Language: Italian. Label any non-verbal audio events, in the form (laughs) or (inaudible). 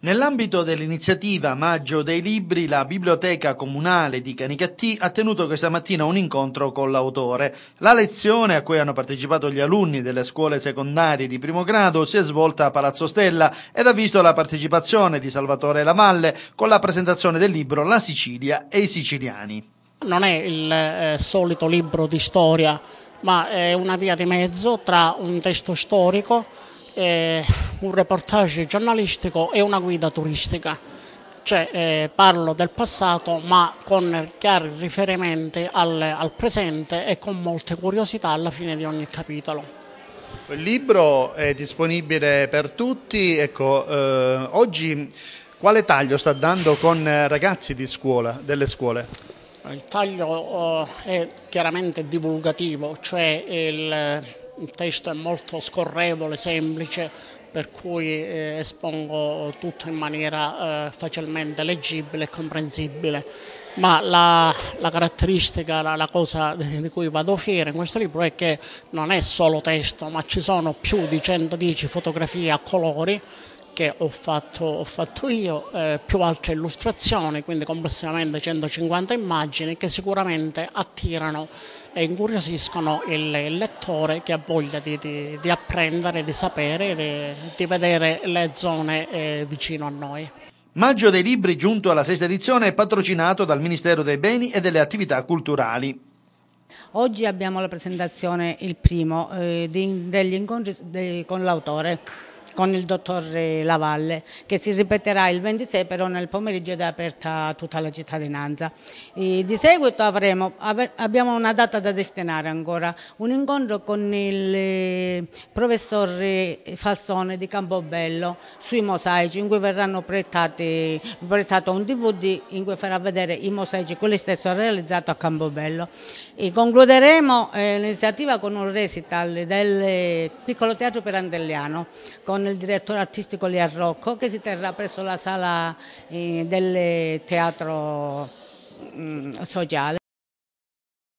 Nell'ambito dell'iniziativa Maggio dei Libri, la Biblioteca Comunale di Canicattì ha tenuto questa mattina un incontro con l'autore. La lezione, a cui hanno partecipato gli alunni delle scuole secondarie di primo grado, si è svolta a Palazzo Stella ed ha visto la partecipazione di Salvatore Lavalle con la presentazione del libro La Sicilia e i siciliani. Non è il eh, solito libro di storia, ma è una via di mezzo tra un testo storico eh, un reportage giornalistico e una guida turistica. Cioè, eh, parlo del passato ma con chiari riferimenti al, al presente e con molte curiosità alla fine di ogni capitolo. Il libro è disponibile per tutti, ecco, eh, oggi quale taglio sta dando con eh, ragazzi di scuola, delle scuole? Il taglio eh, è chiaramente divulgativo, cioè il, un test molto scorrevole, semplice, per cui eh, espongo tutto in maniera eh, facilmente leggibile e comprensibile. Ma la, la caratteristica, la, la, cosa (laughs) di cui vado fiero in questo libro è che non è solo testo, ma ci sono più di 110 fotografie a colori che ho fatto, ho fatto io, eh, più altre illustrazioni, quindi complessivamente 150 immagini che sicuramente attirano e incuriosiscono il, il lettore che ha voglia di, di, di apprendere, di sapere, di, di vedere le zone eh, vicino a noi. Maggio dei Libri, giunto alla sesta edizione, è patrocinato dal Ministero dei Beni e delle Attività Culturali. Oggi abbiamo la presentazione, il primo, eh, degli incontri con l'autore con il dottor Lavalle che si ripeterà il 26 però nel pomeriggio ed è aperta a tutta la cittadinanza. E di seguito avremo, abbiamo una data da destinare ancora, un incontro con il eh, professor Fassone di Campobello sui mosaici in cui verranno proiettati, un DVD in cui farà vedere i mosaici che lui stesso ha realizzato a Campobello. E concluderemo eh, l'iniziativa con un recital del piccolo teatro perandelliano con il direttore artistico Lia Rocco che si terrà presso la sala eh, del teatro mh, mm, sociale.